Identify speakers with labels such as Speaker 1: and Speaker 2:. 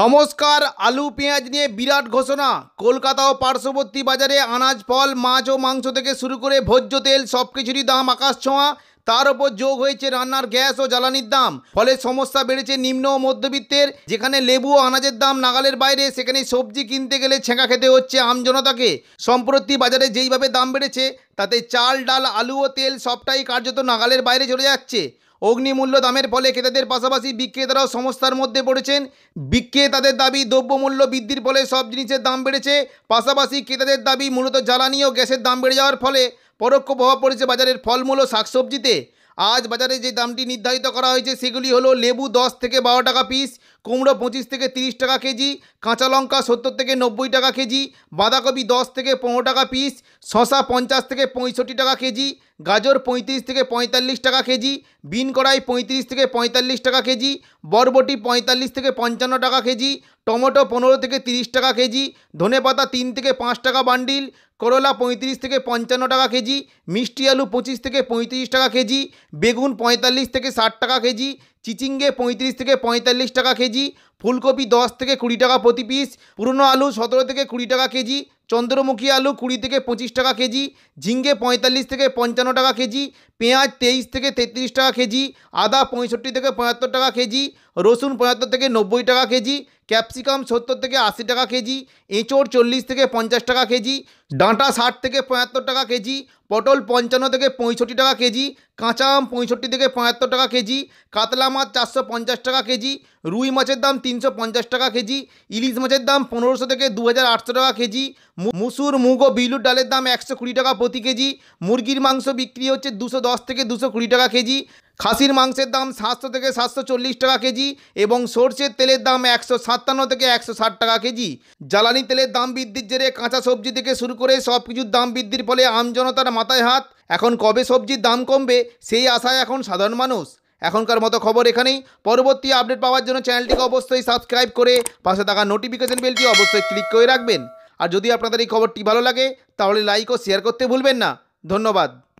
Speaker 1: নমস্কার আলু পেঁয়াজ নিয়ে বিরাট ঘোষণা কলকাতা ও পার্শ্ববর্তী বাজারে আনাজ ফল মাছ ও মাংস থেকে শুরু করে ভোজ্য তেল সব কিছুরই দাম আকাশ ছোঁয়া তার ওপর যোগ হয়েছে রান্নার গ্যাস ও জ্বালানির দাম ফলে সমস্যা বেড়েছে নিম্ন ও মধ্যবিত্তের যেখানে লেবু ও আনাজের দাম নাগালের বাইরে সেখানে সবজি কিনতে গেলে ছেঁকা খেতে হচ্ছে আমজনতাকে সম্প্রতি বাজারে যেইভাবে দাম বেড়েছে তাতে চাল ডাল আলু ও তেল সবটাই কার্যত নাগালের বাইরে চলে যাচ্ছে অগ্নিমূল্য দামের ফলে ক্রেতাদের পাশাপাশি বিক্রেতারাও সংস্থার মধ্যে পড়েছেন বিক্রেতাদের দাবি দ্রব্যমূল্য বৃদ্ধির ফলে সব জিনিসের দাম বেড়েছে পাশাপাশি ক্রেতাদের দাবি মূলত জ্বালানি ও গ্যাসের দাম বেড়ে যাওয়ার ফলে পরোক্ষ প্রভাব পড়েছে বাজারের ফলমূল ও শাকসবজিতে আজ বাজারে যে দামটি নির্ধারিত করা হয়েছে সেগুলি হলো লেবু দশ থেকে বারো টাকা পিস কুমড়ো পঁচিশ থেকে তিরিশ টাকা কেজি কাঁচা লঙ্কা সত্তর থেকে নব্বই টাকা কেজি বাঁধাকপি দশ থেকে পনেরো টাকা পিস শশা পঞ্চাশ থেকে পঁয়ষট্টি টাকা কেজি গাজর পঁয়ত্রিশ থেকে পঁয়তাল্লিশ টাকা কেজি বিন কড়াই পঁয়ত্রিশ থেকে পঁয়তাল্লিশ টাকা কেজি বরবটি পঁয়তাল্লিশ থেকে পঞ্চান্ন টাকা কেজি টমেটো পনেরো থেকে তিরিশ টাকা কেজি ধনে পাতা তিন থেকে পাঁচ টাকা বান্ডিল করলা পঁয়ত্রিশ থেকে পঞ্চান্ন টাকা কেজি মিষ্টি আলু পঁচিশ থেকে পঁয়ত্রিশ টাকা কেজি বেগুন পঁয়তাল্লিশ থেকে ষাট টাকা কেজি চিচিঙ্গে পঁয়ত্রিশ থেকে পঁয়তাল্লিশ টাকা কেজি ফুলকপি দশ থেকে কুড়ি টাকা প্রতি পিস পুরনো আলু সতেরো থেকে কুড়ি টাকা কেজি চন্দ্রমুখী আলু কুড়ি থেকে পঁচিশ টাকা কেজি ঝিঙ্গে পঁয়তাল্লিশ থেকে পঞ্চান্ন টাকা কেজি পেঁয়াজ তেইশ থেকে তেত্রিশ টাকা কেজি আদা পঁয়ষট্টি থেকে পঁয়াত্তর টাকা কেজি রসুন পঁচাত্তর থেকে নব্বই টাকা কেজি ক্যাপসিকাম সত্তর থেকে আশি টাকা কেজি এঁচোড় চল্লিশ থেকে পঞ্চাশ টাকা কেজি ডাঁটা ষাট থেকে পঁয়াত্তর টাকা কেজি পটল পঞ্চান্ন থেকে পঁয়ষট্টি টাকা কেজি কাঁচা আম পঁয়ষট্টি থেকে পঁয়াত্তর টাকা কেজি কাতলা মাছ চারশো পঞ্চাশ টাকা কেজি রুই মাছের দাম তিনশো পঞ্চাশ টাকা কেজি ইলিশ মাছের দাম পনেরোশো থেকে দু হাজার আটশো টাকা কেজি মুসুর মুগ ও বিলুর ডালের দাম একশো কুড়ি টাকা প্রতি কেজি মুরগির মাংস বিক্রি হচ্ছে দুশো দশ থেকে দুশো কুড়ি টাকা কেজি খাসির মাংসের দাম সাতশো থেকে সাতশো চল্লিশ টাকা কেজি এবং সর্ষের তেলের দাম একশো সাতান্ন থেকে একশো ষাট টাকা কেজি জ্বালানি তেলের দাম বৃদ্ধির জেরে কাঁচা সবজি থেকে শুরু করে সব কিছুর দাম বৃদ্ধির ফলে আমজনতার মাথায় হাত এখন কবে সবজির দাম কমবে সেই আশায় এখন সাধারণ মানুষ এখনকার মতো খবর এখানেই পরবর্তী আপডেট পাওয়ার জন্য চ্যানেলটিকে অবশ্যই সাবস্ক্রাইব করে পাশে থাকা নোটিফিকেশন বেলটি অবশ্যই ক্লিক করে রাখবেন আর যদি আপনাদের এই খবরটি ভালো লাগে তাহলে লাইক ও শেয়ার করতে ভুলবেন না ধন্যবাদ